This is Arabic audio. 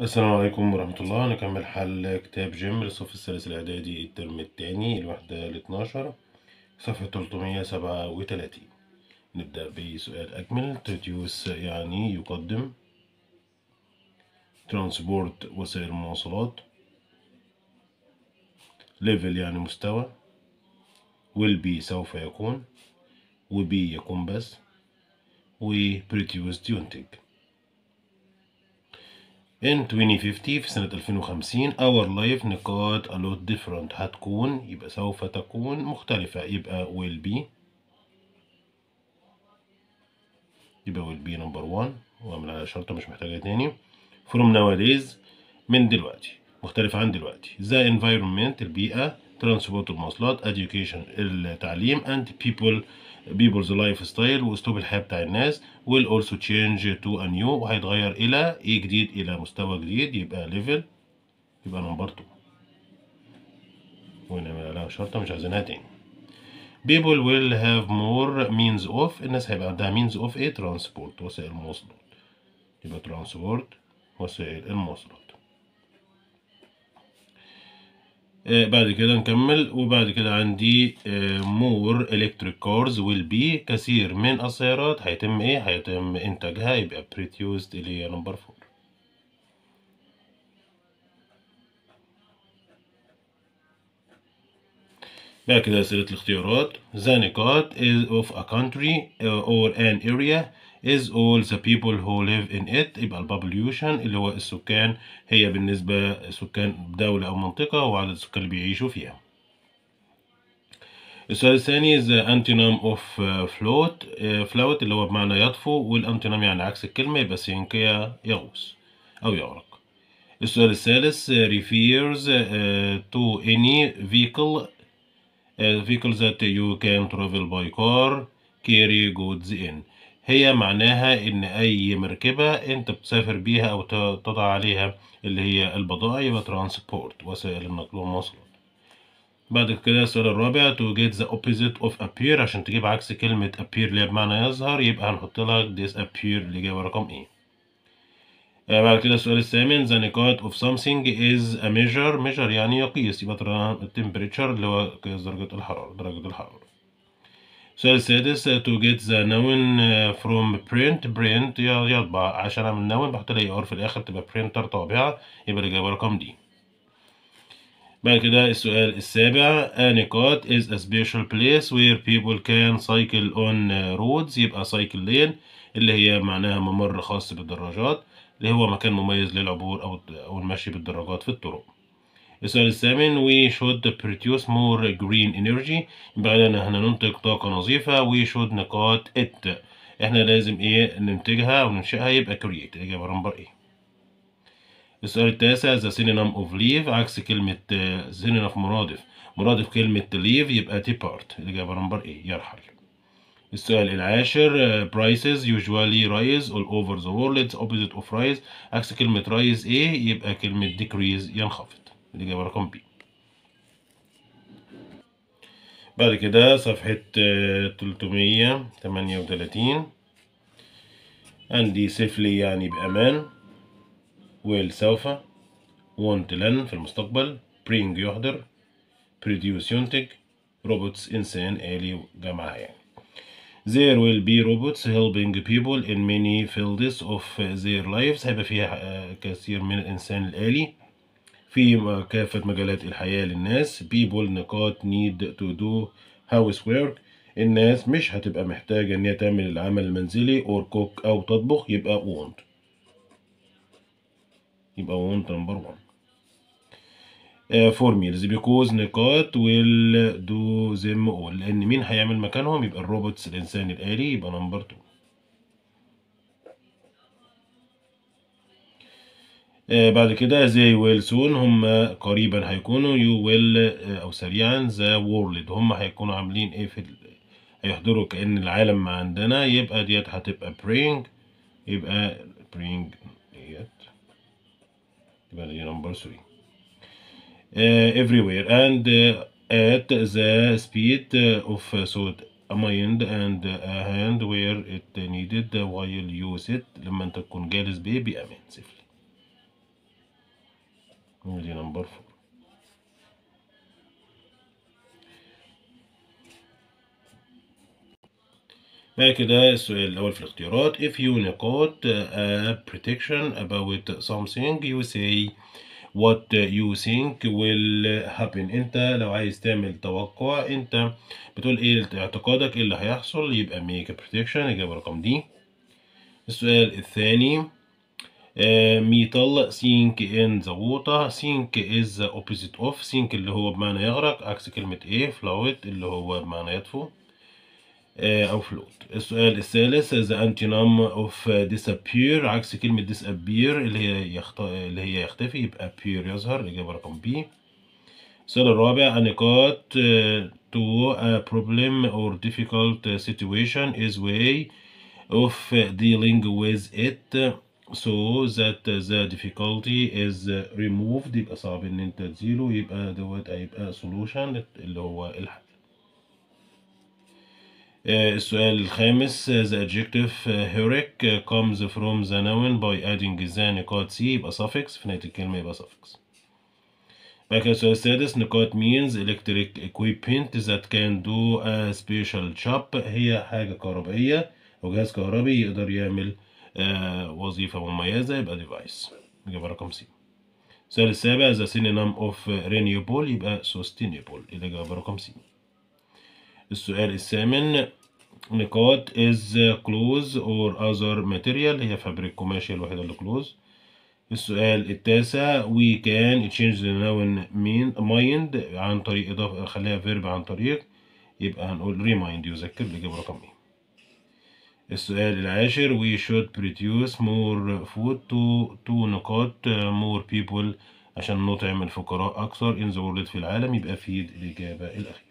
السلام عليكم ورحمة الله هنكمل حل كتاب جيم للصف الثالث الإعدادي الترم التاني الوحدة الاتناشر صفحة تلتمية سبعة وتلاتين نبدأ بسؤال أكمل تديوس يعني يقدم ترانسبورت وسائل المواصلات ليفل يعني مستوى ويل بي سوف يكون وبي يكون بس و ينتج in 2050 في سنة 2050 our life نقاط a lot different هتكون يبقى سوف تكون مختلفة يبقى will be يبقى will be number one وأعمل على شرطة مش محتاجة تاني from nowadays من دلوقتي مختلفة عن دلوقتي the environment البيئة ترانسبورت المواصلات education التعليم and people people's lifestyle واسلوب الحياه بتاع الناس will also change to a new وهيتغير الى ايه جديد الى مستوى جديد يبقى ليفل يبقى نمبر 2 ونعمل عليها شرطه مش عايزينها تاني people will have more means of الناس هيبقى عندها means of ايه ترانسبورت وسائل المواصلات يبقى ترانسبورت وسائل المواصلات إيه، بعد كده نكمل وبعد كده عندي مور الكتريك كارز ويل بي كثير من السيارات هيتم ايه هيتم انتاجها يبقى بريتيوزد اللي هي نمبر 4 بعد كده أسئلة الاختيارات the نقاط is of a country إيه، or an area is all the people who live in it يبقى البابليوشن اللي هو السكان هي بالنسبة سكان دولة أو منطقة وعدد السكان اللي بيعيشوا فيها السؤال الثاني the antonym of uh, float uh, float اللي هو بمعنى يطفو antonym يعني عكس الكلمة يبقى سينكيا يغوص أو يغرق السؤال الثالث uh, refers to any vehicle vehicle that you can travel by car carry goods in هي معناها إن أي مركبة أنت بتسافر بيها أو تضع عليها اللي هي البضائع يبقى ترانسبورت وسائل النقل والمواصلات بعد كده السؤال الرابع to get the opposite of appear عشان تجيب عكس كلمة appear اللي هي بمعنى يظهر يبقى هنحط لك disappear الإجابة رقم ايه بعد كده السؤال الثامن the نقاط of something is a measure measure يعني يقيس يبقى temperature اللي هو قياس درجة الحرارة درجة الحرارة سادس تو جيت ذا نون فروم برنت برنت يطبع عشان اعمل نون بحط لي اي ار في الاخر تبقى برنتر طابعة يبقى الاجابة رقم دي بعد كده السؤال السابع انيكوت از ا سبيشال بليس وير بيبل كان سايكل اون رودز يبقى سايكل لين اللي هي معناها ممر خاص بالدراجات اللي هو مكان مميز للعبور او او المشي بالدراجات في الطرق السؤال الثامن we should produce more green energy يبقى لنا احنا ننتج طاقة نظيفة we should نقاط it احنا لازم ايه ننتجها وننشئها يبقى create الإجابة رمبر ايه السؤال التاسع the synonym of leave عكس كلمة آه، synonym مرادف مرادف كلمة leave يبقى depart الإجابة رمبر ايه يرحل السؤال العاشر آه، prices usually rise all over the world opposite of rise عكس كلمة rise ايه يبقى كلمة decrease ينخفض الإجابة رقم بي بعد كده صفحة آه، تلتمية تمانية وتلاتين عندي سيفلي يعني بأمان ويل سوف وونت لن في المستقبل برينج يحضر بريديوس ينتج روبوتس إنسان آلي جماعة يعني There will be robots helping people in many fields of their lives هيبقى فيها آه، كثير من الإنسان الآلي في كافة مجالات الحياة للناس people نقاط need to do housework الناس مش هتبقى محتاجة إن هي تعمل العمل المنزلي or cook أو تطبخ يبقى want يبقى want number one uh, for meals بيكوز نقاط ويل دو them اول لان مين هيعمل مكانهم يبقى الروبوتس الانسان الالي يبقى نمبر تو آه، بعد كده they will soon هم قريبا هيكونوا you will آه، أو سريعا the world هم هيكونوا عاملين ايه في هيحضروا كأن العالم ما عندنا يبقى ديت هتبقى praying يبقى praying ديت يبقى دي نمبر 3 آه، everywhere and at the speed of thought a mind and a hand where it needed while you sit لما انت تكون جالس بيه بأمان سفلي نجي نمبر 4 بعد كده السؤال الأول في الاختيارات if you نقاط a prediction about something you say what you think will happen انت لو عايز تعمل توقع انت بتقول ايه اعتقادك ايه اللي هيحصل يبقى make a prediction اجابة رقم دي السؤال الثاني ميتال سينك ان ذا ووتر سينك از اوبوزيت اوف سينك اللي هو بمعنى يغرق عكس كلمة ايه فلويد اللي هو بمعنى يطفو آه، او فلوت السؤال الثالث ذا انتينام اوف disappear عكس كلمة disappear اللي هي يخت... اللي هي يختفي يبقى appear يظهر الاجابة رقم بي السؤال الرابع انيكات آه، to a problem or difficult situation is way of dealing with it so that the difficulty is removed يبقى صعب ان انت تزيله يبقى دوت هيبقى solution اللي هو الحل السؤال الخامس the adjective heroic comes from the noun by adding the نقاط سي يبقى suffix في نهاية الكلمة يبقى suffix بعد كده السؤال السادس نقاط means electric equipment that can do a special job هي حاجة كهربائية أو جهاز كهربي يقدر يعمل آه، وظيفة مميزة يبقى ديفايس إجابة رقم سي السؤال السابع ذا synonym اوف renewable يبقى سوستينيبول جاب رقم سي السؤال الثامن نقاط از كلوز اور اذر ماتيريال هي فابريك قماش هي الوحيدة اللي كلوز السؤال التاسع we can change the noun mean mind عن طريق إضافة خليها فيرب عن طريق يبقى هنقول remind يذكر جاب رقم ايه السؤال العاشر we should produce more food to to نقاط more people عشان نطعم الفقراء أكثر in the world في العالم يبقى في الإجابة الأخيرة